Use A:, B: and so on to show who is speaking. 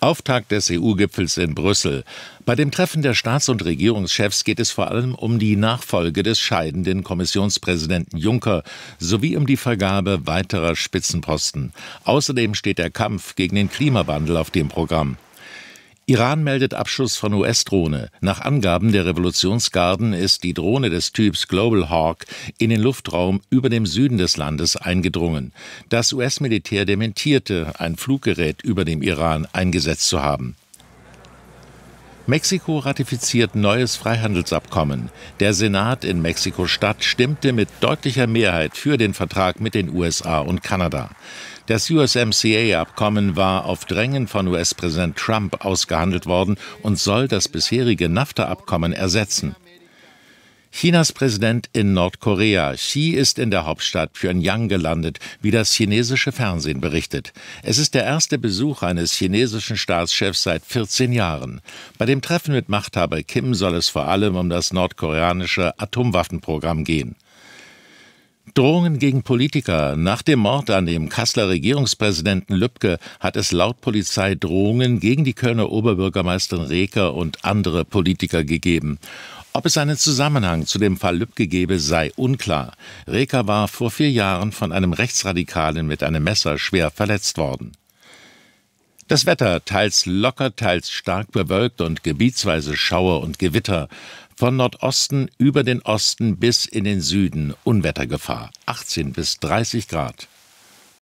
A: Auftakt des EU-Gipfels in Brüssel. Bei dem Treffen der Staats- und Regierungschefs geht es vor allem um die Nachfolge des scheidenden Kommissionspräsidenten Juncker sowie um die Vergabe weiterer Spitzenposten. Außerdem steht der Kampf gegen den Klimawandel auf dem Programm. Iran meldet Abschuss von US-Drohne. Nach Angaben der Revolutionsgarden ist die Drohne des Typs Global Hawk in den Luftraum über dem Süden des Landes eingedrungen. Das US-Militär dementierte, ein Fluggerät über dem Iran eingesetzt zu haben. Mexiko ratifiziert neues Freihandelsabkommen. Der Senat in Mexiko-Stadt stimmte mit deutlicher Mehrheit für den Vertrag mit den USA und Kanada. Das USMCA-Abkommen war auf Drängen von US-Präsident Trump ausgehandelt worden und soll das bisherige NAFTA-Abkommen ersetzen. Chinas Präsident in Nordkorea. Xi ist in der Hauptstadt Pyongyang gelandet, wie das chinesische Fernsehen berichtet. Es ist der erste Besuch eines chinesischen Staatschefs seit 14 Jahren. Bei dem Treffen mit Machthaber Kim soll es vor allem um das nordkoreanische Atomwaffenprogramm gehen. Drohungen gegen Politiker. Nach dem Mord an dem Kasseler Regierungspräsidenten Lübcke hat es laut Polizei Drohungen gegen die Kölner Oberbürgermeisterin Reker und andere Politiker gegeben. Ob es einen Zusammenhang zu dem Fall Lübcke gebe, sei unklar. Reker war vor vier Jahren von einem Rechtsradikalen mit einem Messer schwer verletzt worden. Das Wetter teils locker, teils stark bewölkt und gebietsweise Schauer und Gewitter. Von Nordosten über den Osten bis in den Süden Unwettergefahr 18 bis 30 Grad.